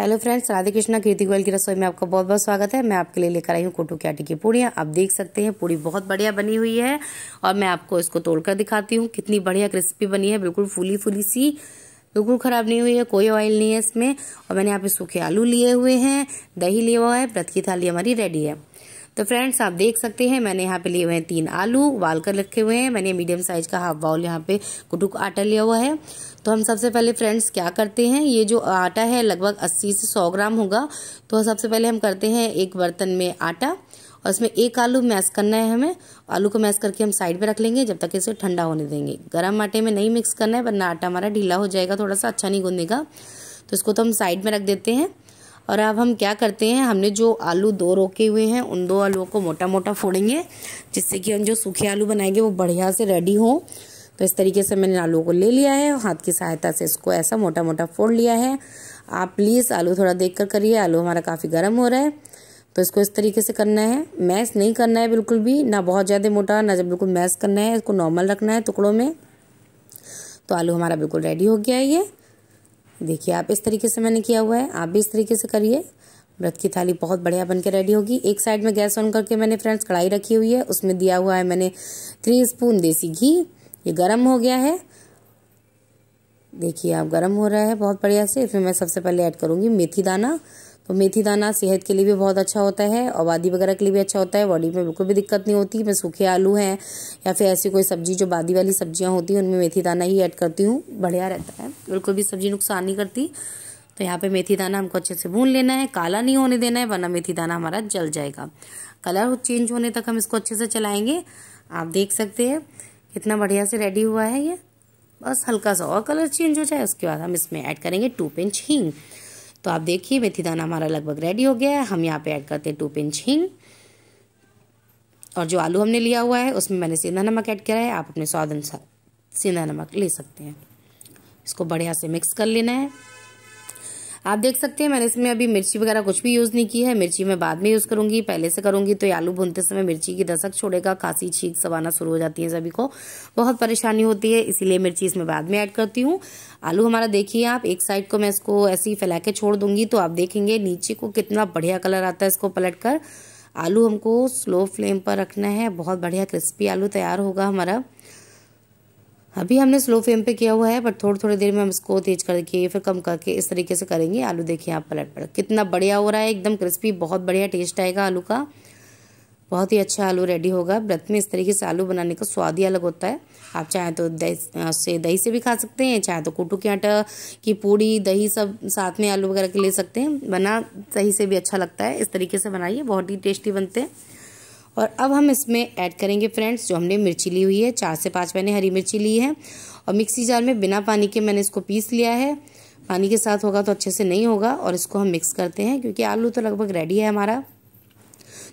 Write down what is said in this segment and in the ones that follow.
hello friends Radhe Krishna Kirti Goyal की रसोई में आपका बहुत बहुत स्वागत है मैं आपके लिए लेकर आई हूँ कोटू की आटे की पूड़ियाँ आप देख सकते हैं पूड़ी बहुत बढ़िया बनी हुई है और मैं आपको इसको तोड़कर दिखाती हूँ कितनी बढ़िया क्रिस्पी बनी है बिल्कुल फूली फूली सी बिल्कुल ख़राब नहीं हुई है कोई ऑयल नहीं है इसमें और मैंने यहाँ पे सूखे आलू लिए हुए हैं दही लिया हुआ है व्रत की थाली हमारी रेडी है तो फ्रेंड्स आप देख सकते हैं मैंने यहाँ पे लिए हुए हैं तीन आलू उबाल कर रखे हुए हैं मैंने मीडियम साइज का हाफ बाउल यहाँ पे कुटुक आटा लिया हुआ है तो हम सबसे पहले फ्रेंड्स क्या करते हैं ये जो आटा है लगभग अस्सी से सौ ग्राम होगा तो सबसे पहले हम करते हैं एक बर्तन में आटा और इसमें एक आलू मैश करना है हमें आलू को मैश करके हम साइड पे रख लेंगे जब तक इसे ठंडा होने देंगे गर्म आटे में नहीं मिक्स करना है वरना आटा हमारा ढीला हो जाएगा थोड़ा सा अच्छा नहीं गूंदेगा तो इसको तो हम साइड में रख देते हैं और अब हम क्या करते हैं हमने जो आलू दो रोके हुए हैं उन दो आलुओं को मोटा मोटा फोड़ेंगे जिससे कि हम जो सूखे आलू बनाएंगे वो बढ़िया से रेडी हों तो इस तरीके से मैंने आलू को ले लिया है हाथ की सहायता से इसको ऐसा मोटा मोटा फोड़ लिया है आप प्लीज़ आलू थोड़ा देख कर करिए आलू हमारा काफ़ी गर्म हो रहा है तो इसको इस तरीके से करना है मैश नहीं करना है बिल्कुल भी ना बहुत ज़्यादा मोटा ना जब बिल्कुल मैश करना है इसको नॉर्मल रखना है टुकड़ों में तो आलू हमारा बिल्कुल रेडी हो गया है ये देखिए आप इस तरीके से मैंने किया हुआ है आप भी इस तरीके से करिए व्रत की थाली बहुत बढ़िया बन के रेडी होगी एक साइड में गैस ऑन करके मैंने फ्रेंड्स कढ़ाई रखी हुई है उसमें दिया हुआ है मैंने थ्री स्पून देसी घी ये गर्म हो गया है देखिए आप गर्म हो रहा है बहुत बढ़िया से इसमें मैं सबसे पहले ऐड करूँगी मेथी दाना और मेथी दाना सेहत के लिए भी बहुत अच्छा होता है और वादी वगैरह के लिए भी अच्छा होता है बॉडी में बिल्कुल भी दिक्कत नहीं होती मैं सूखे आलू हैं या फिर ऐसी कोई सब्जी जो बादी वाली सब्जियाँ होती हैं उनमें मेथी दाना ही ऐड करती हूँ बढ़िया रहता है बिल्कुल भी सब्जी नुकसान नहीं करती तो यहाँ पे मेथी दाना हमको अच्छे से भून लेना है काला नहीं होने देना है वरना मेथी दाना हमारा जल जाएगा कलर चेंज होने तक हम इसको अच्छे से चलाएंगे आप देख सकते हैं कितना बढ़िया से रेडी हुआ है ये बस हल्का सा और कलर चेंज हो जाए उसके बाद हम इसमें ऐड करेंगे टू पिंच हींग तो आप देखिए मेथी दाना हमारा लगभग रेडी हो गया है हम यहाँ पे ऐड करते हैं टू पिंच हिंग और जो आलू हमने लिया हुआ है उसमें मैंने सेंधा नमक ऐड करा है आप अपने स्वाद अनुसार सेंधा नमक ले सकते हैं इसको बढ़िया से मिक्स कर लेना है आप देख सकते हैं मैंने इसमें अभी मिर्ची वगैरह कुछ भी यूज़ नहीं की है मिर्ची मैं बाद में यूज़ करूँगी पहले से करूँगी तो आलू भूनते समय मिर्ची की दसक छोड़ेगा खांसी छींक सवाना शुरू हो जाती है सभी को बहुत परेशानी होती है इसीलिए मिर्ची इसमें बाद में ऐड करती हूँ आलू हमारा देखिए आप एक साइड को मैं इसको ऐसे ही फैला के छोड़ दूंगी तो आप देखेंगे नीचे को कितना बढ़िया कलर आता है इसको पलट कर आलू हमको स्लो फ्लेम पर रखना है बहुत बढ़िया क्रिस्पी आलू तैयार होगा हमारा अभी हमने स्लो फ्लेम पे किया हुआ है बट थोड़ी थोड़ी देर में हम इसको तेज करके फिर कम करके इस तरीके से करेंगे आलू देखिए आप पलट पलट कितना बढ़िया हो रहा है एकदम क्रिस्पी बहुत बढ़िया टेस्ट आएगा आलू का बहुत ही अच्छा आलू रेडी होगा व्रत में इस तरीके से आलू बनाने का स्वाद ही अलग होता है आप चाहें तो दही से दही से भी खा सकते हैं चाहे तो कुटू के आटा की पूड़ी दही सब साथ में आलू वगैरह के ले सकते हैं बना सही से भी अच्छा लगता है इस तरीके से बनाइए बहुत ही टेस्टी बनते हैं और अब हम इसमें ऐड करेंगे फ्रेंड्स जो हमने मिर्ची ली हुई है चार से पाँच मैंने हरी मिर्ची ली है और मिक्सी जार में बिना पानी के मैंने इसको पीस लिया है पानी के साथ होगा तो अच्छे से नहीं होगा और इसको हम मिक्स करते हैं क्योंकि आलू तो लगभग रेडी है हमारा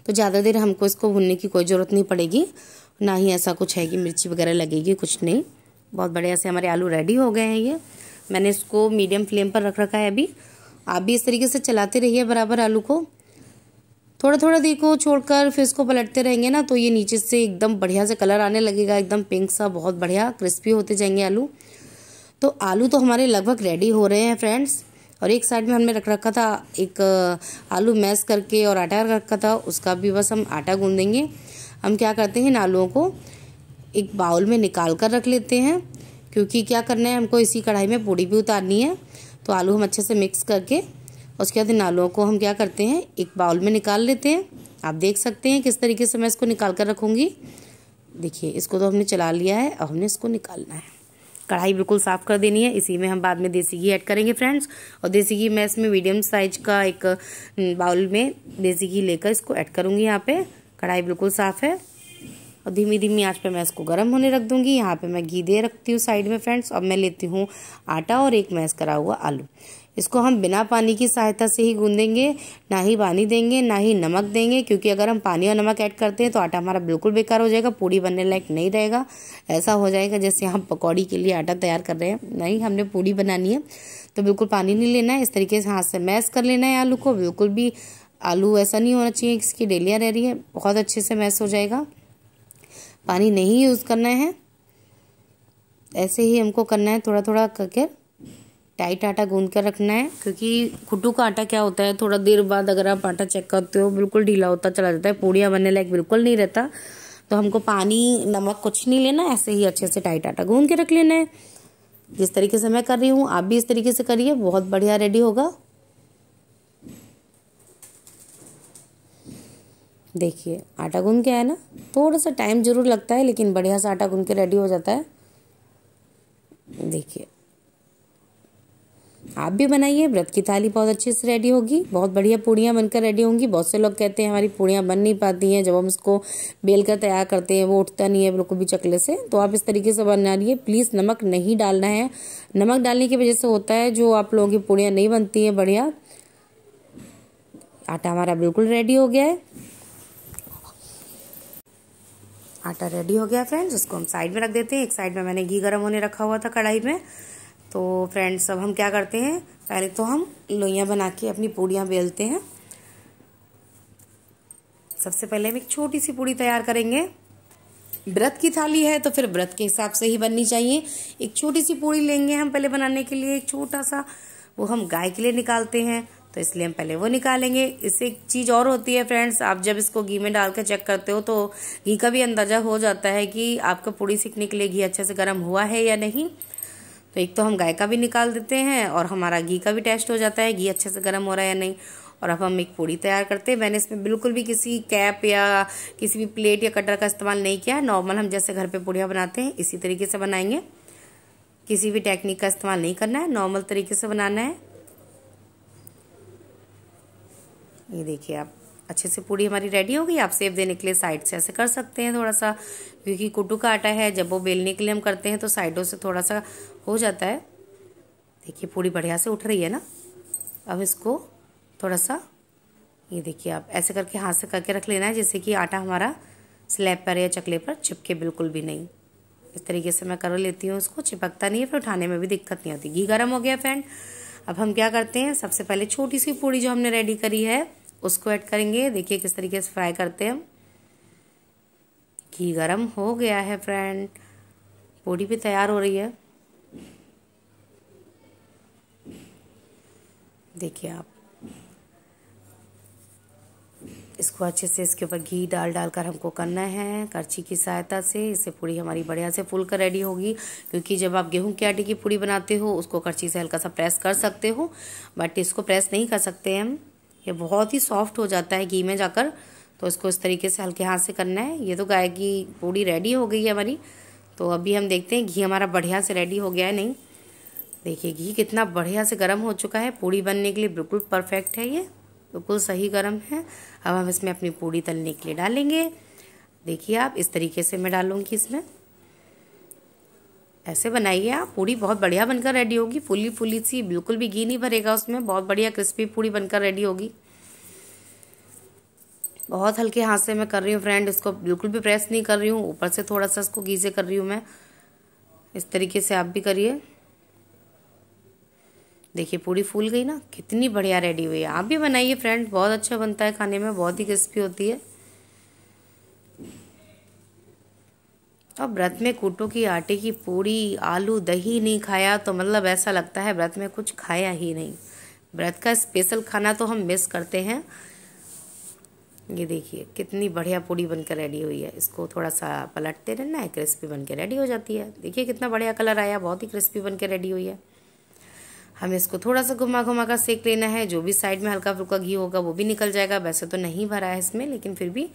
तो ज़्यादा देर हमको इसको भुनने की कोई ज़रूरत नहीं पड़ेगी ना ही ऐसा कुछ है कि मिर्ची वगैरह लगेगी कुछ नहीं बहुत बढ़िया से हमारे आलू रेडी हो गए हैं ये मैंने इसको मीडियम फ्लेम पर रख रखा है अभी आप भी इस तरीके से चलाते रहिए बराबर आलू को थोड़ा थोड़ा देखो छोड़कर फिर इसको पलटते रहेंगे ना तो ये नीचे से एकदम बढ़िया से कलर आने लगेगा एकदम पिंक सा बहुत बढ़िया क्रिस्पी होते जाएंगे आलू तो आलू तो हमारे लगभग रेडी हो रहे हैं फ्रेंड्स और एक साइड में हमने रख रखा था एक आलू मैश करके और आटा रख रखा था उसका भी बस हम आटा गूंद देंगे हम क्या करते हैं इन आलुओं को एक बाउल में निकाल कर रख लेते हैं क्योंकि क्या करना है हमको इसी कढ़ाई में पूड़ी भी उतारनी है तो आलू हम अच्छे से मिक्स करके उसके बाद इन आलुओं को हम क्या करते हैं एक बाउल में निकाल लेते हैं आप देख सकते हैं किस तरीके से मैं इसको निकाल कर रखूँगी देखिए इसको तो हमने चला लिया है और हमने इसको निकालना है कढ़ाई बिल्कुल साफ़ कर देनी है इसी में हम बाद में देसी घी ऐड करेंगे फ्रेंड्स और देसी घी मैं इसमें मीडियम साइज का एक बाउल में देसी घी लेकर इसको ऐड करूँगी यहाँ पे कढ़ाई बिल्कुल साफ़ है और धीमी धीमी आँच पे मैं इसको गर्म होने रख दूंगी यहाँ पे मैं घी दे रखती हूँ साइड में फ्रेंड्स अब मैं लेती हूँ आटा और एक मैस करा हुआ आलू इसको हम बिना पानी की सहायता से ही गूंदेंगे ना ही पानी देंगे ना ही नमक देंगे क्योंकि अगर हम पानी और नमक ऐड करते हैं तो आटा हमारा बिल्कुल बेकार हो जाएगा पूड़ी बनने लायक नहीं रहेगा ऐसा हो जाएगा जैसे हम पकौड़ी के लिए आटा तैयार कर रहे हैं नहीं हमने पूड़ी बनानी है तो बिल्कुल पानी नहीं लेना है इस तरीके से हाथ से मैश कर लेना है आलू को बिल्कुल भी आलू ऐसा नहीं होना चाहिए इसकी डेलियाँ रह रही है बहुत अच्छे से मैश हो जाएगा पानी नहीं यूज़ करना है ऐसे ही हमको करना है थोड़ा थोड़ा करके टाइट आटा गूंद कर रखना है क्योंकि खुटू का आटा क्या होता है थोड़ा देर बाद अगर आप आटा चेक करते हो बिल्कुल ढीला होता चला जाता है पूड़ियाँ बनने लायक बिल्कुल नहीं रहता तो हमको पानी नमक कुछ नहीं लेना ऐसे ही अच्छे से टाइट आटा गूंद के रख लेना है जिस तरीके से मैं कर रही हूँ आप भी इस तरीके से करिए बहुत बढ़िया रेडी होगा देखिए आटा गूंद के है ना थोड़ा सा टाइम जरूर लगता है लेकिन बढ़िया सा आटा गूंद के रेडी हो जाता है देखिए आप भी बनाइए व्रत की थाली बहुत अच्छे से रेडी होगी बहुत बढ़िया पूड़ियाँ बनकर रेडी होंगी बहुत से लोग कहते हैं हमारी पूड़ियाँ बन नहीं पाती हैं जब हम उसको बेल कर तैयार करते हैं वो उठता नहीं है बिल्कुल भी चकले से तो आप इस तरीके से बना लिए प्लीज़ नमक नहीं डालना है नमक डालने की वजह से होता है जो आप लोगों की पूड़ियाँ नहीं बनती हैं बढ़िया आटा हमारा बिल्कुल रेडी हो गया है आटा रेडी हो गया फ्रेंड्स उसको हम साइड में रख देते हैं एक साइड में मैंने घी गर्म होने रखा हुआ था कढ़ाई में तो फ्रेंड्स अब हम क्या करते हैं पहले तो हम लोइयाँ बना के अपनी पूड़ियाँ बेलते हैं सबसे पहले हम एक छोटी सी पूड़ी तैयार करेंगे व्रत की थाली है तो फिर व्रत के हिसाब से ही बननी चाहिए एक छोटी सी पूड़ी लेंगे हम पहले बनाने के लिए एक छोटा सा वो हम गाय के लिए निकालते हैं तो इसलिए हम पहले वो निकालेंगे इससे एक चीज़ और होती है फ्रेंड्स आप जब इसको घी में डाल कर चेक करते हो तो घी का भी अंदाज़ा हो जाता है कि आपका पूड़ी सीखने के लिए घी अच्छे से गर्म हुआ है या नहीं तो एक तो हम गाय का भी निकाल देते हैं और हमारा घी का भी टेस्ट हो जाता है घी अच्छे से गर्म हो रहा है या नहीं और अब हम एक पूड़ी तैयार करते हैं मैंने इसमें बिल्कुल भी किसी कैप या किसी भी प्लेट या कटर का इस्तेमाल नहीं किया नॉर्मल हम जैसे घर पर पूड़ियाँ बनाते हैं इसी तरीके से बनाएंगे किसी भी टेक्निक का इस्तेमाल नहीं करना है नॉर्मल तरीके से बनाना है ये देखिए आप अच्छे से पूड़ी हमारी रेडी हो गई आप सेव देने के लिए साइड से ऐसे कर सकते हैं थोड़ा सा क्योंकि कुटू का आटा है जब वो बेलने के लिए हम करते हैं तो साइडों से थोड़ा सा हो जाता है देखिए पूरी बढ़िया से उठ रही है ना अब इसको थोड़ा सा ये देखिए आप ऐसे करके हाथ से करके रख लेना है जैसे कि आटा हमारा स्लैब पर या चकले पर चिपके बिल्कुल भी नहीं इस तरीके से मैं कर लेती हूँ इसको चिपकता नहीं है फिर उठाने में भी दिक्कत नहीं होती घी गर्म हो गया फ्रेंड अब हम क्या करते हैं सबसे पहले छोटी सी पूड़ी जो हमने रेडी करी है उसको ऐड करेंगे देखिए किस तरीके से फ्राई करते हैं हम घी गर्म हो गया है फ्रेंड पूड़ी भी तैयार हो रही है देखिए आप इसको अच्छे से इसके ऊपर घी डाल डाल कर हमको करना है करछी की सहायता से इससे पूड़ी हमारी बढ़िया से फूल कर रेडी होगी क्योंकि जब आप गेहूं के आटे की पूड़ी बनाते हो उसको करछी से हल्का सा प्रेस कर सकते हो बट इसको प्रेस नहीं कर सकते हम ये बहुत ही सॉफ्ट हो जाता है घी में जाकर तो इसको इस तरीके से हल्के हाथ से करना है ये तो गाय की पूड़ी रेडी हो गई है हमारी तो अभी हम देखते हैं घी हमारा बढ़िया से रेडी हो गया है नहीं देखिए घी कितना बढ़िया से गर्म हो चुका है पूड़ी बनने के लिए बिल्कुल परफेक्ट है ये बिल्कुल सही गर्म है अब हम इसमें अपनी पूड़ी तलने के लिए डालेंगे देखिए आप इस तरीके से मैं डालूँगी इसमें ऐसे बनाइए आप पूड़ी बहुत बढ़िया बनकर रेडी होगी फुली फुली सी बिल्कुल भी घी नहीं भरेगा उसमें बहुत बढ़िया क्रिस्पी पूड़ी बनकर रेडी होगी बहुत हल्के हाथ से मैं कर रही हूँ फ्रेंड इसको बिल्कुल भी प्रेस नहीं कर रही हूँ ऊपर से थोड़ा सा इसको घी से कर रही हूँ मैं इस तरीके से आप भी करिए देखिए पूरी फूल गई ना कितनी बढ़िया रेडी हुई है आप भी बनाइए फ्रेंड बहुत अच्छा बनता है खाने में बहुत ही क्रिस्पी होती है और व्रत में कूटो की आटे की पूरी आलू दही नहीं खाया तो मतलब ऐसा लगता है व्रत में कुछ खाया ही नहीं व्रत का स्पेशल खाना तो हम मिस करते हैं ये देखिए कितनी बढ़िया पूड़ी बनकर रेडी हुई है इसको थोड़ा सा पलटते रहना है क्रिस्पी बनकर रेडी हो जाती है देखिए कितना बढ़िया कलर आया बहुत ही क्रिस्पी बनकर रेडी हुई है हमें इसको थोड़ा सा घुमा घुमा कर सेक लेना है जो भी साइड में हल्का फुल्का घी होगा वो भी निकल जाएगा वैसे तो नहीं भरा है इसमें लेकिन फिर भी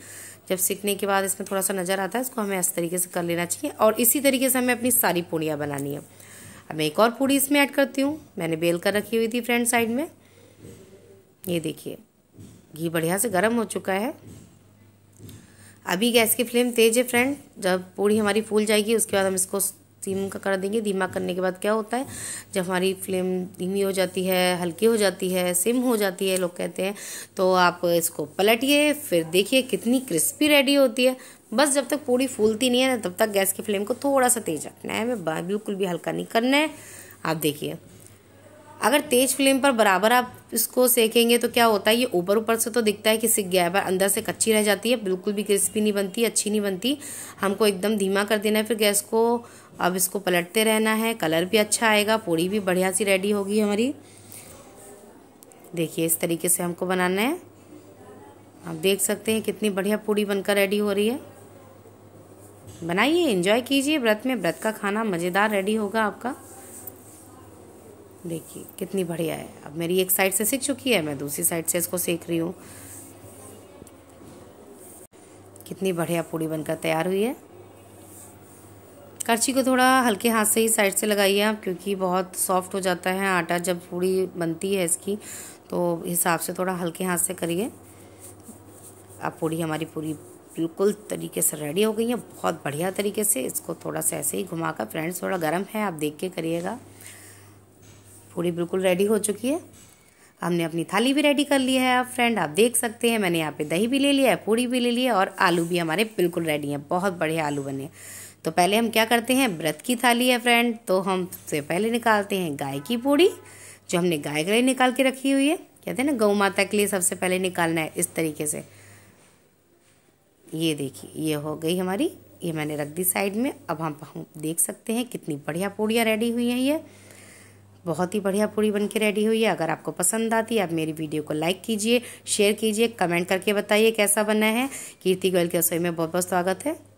जब सेकने के बाद इसमें थोड़ा सा नज़र आता है इसको हमें इस तरीके से कर लेना चाहिए और इसी तरीके से हमें अपनी सारी पूड़ियाँ बनानी है अब मैं एक और पूड़ी इसमें ऐड करती हूँ मैंने बेल कर रखी हुई थी फ्रंट साइड में ये देखिए घी बढ़िया से गर्म हो चुका है अभी गैस की फ्लेम तेज है फ्रेंड जब पूड़ी हमारी फूल जाएगी उसके बाद हम इसको धीम का कर देंगे धीमा करने के बाद क्या होता है जब हमारी फ्लेम धीमी हो जाती है हल्की हो जाती है सिम हो जाती है लोग कहते हैं तो आप इसको पलटिए फिर देखिए कितनी क्रिस्पी रेडी होती है बस जब तक पूरी फूलती नहीं है ना तब तक गैस की फ्लेम को थोड़ा सा तेज रखना है हमें बिल्कुल भी हल्का नहीं करना है आप देखिए अगर तेज़ फ्लेम पर बराबर आप इसको सेकेंगे तो क्या होता है ये ऊपर ऊपर से तो दिखता है कि सिक गया है पर अंदर से कच्ची रह जाती है बिल्कुल भी क्रिस्पी नहीं बनती अच्छी नहीं बनती हमको एकदम धीमा कर देना है फिर गैस को अब इसको पलटते रहना है कलर भी अच्छा आएगा पूड़ी भी बढ़िया सी रेडी होगी हमारी देखिए इस तरीके से हमको बनाना है आप देख सकते हैं कितनी बढ़िया पूड़ी बनकर रेडी हो रही है बनाइए इंजॉय कीजिए व्रत में व्रत का खाना मज़ेदार रेडी होगा आपका देखिए कितनी बढ़िया है अब मेरी एक साइड से सीख चुकी है मैं दूसरी साइड से इसको सीख रही हूँ कितनी बढ़िया पूड़ी बनकर तैयार हुई है करछी को थोड़ा हल्के हाथ से ही साइड से लगाइए आप क्योंकि बहुत सॉफ्ट हो जाता है आटा जब पूड़ी बनती है इसकी तो हिसाब से थोड़ा हल्के हाथ से करिए अब पूड़ी हमारी पूरी बिल्कुल तरीके से रेडी हो गई है बहुत बढ़िया तरीके से इसको थोड़ा सा ऐसे ही घुमाकर फ्रेंड्स थोड़ा गर्म है आप देख के करिएगा पूरी बिल्कुल रेडी हो चुकी है हमने अपनी थाली भी रेडी कर ली है आप फ्रेंड आप देख सकते हैं मैंने यहाँ पे दही भी ले लिया है पूड़ी भी ले ली है और आलू भी हमारे बिल्कुल रेडी हैं बहुत बढ़िया आलू बने तो पहले हम क्या करते हैं व्रत की थाली है फ्रेंड तो हम सबसे पहले निकालते हैं गाय की पूड़ी जो हमने गाय के लिए निकाल के रखी हुई है कहते हैं ना गौ माता के लिए सबसे पहले निकालना है इस तरीके से ये देखिए ये हो गई हमारी ये मैंने रख दी साइड में अब हम देख सकते हैं कितनी बढ़िया पूड़ियाँ रेडी हुई हैं ये बहुत ही बढ़िया पूरी बन के रेडी हुई है अगर आपको पसंद आती है आप मेरी वीडियो को लाइक कीजिए शेयर कीजिए कमेंट करके बताइए कैसा बना है कीर्ति गोयल के रसोई में बहुत बहुत स्वागत है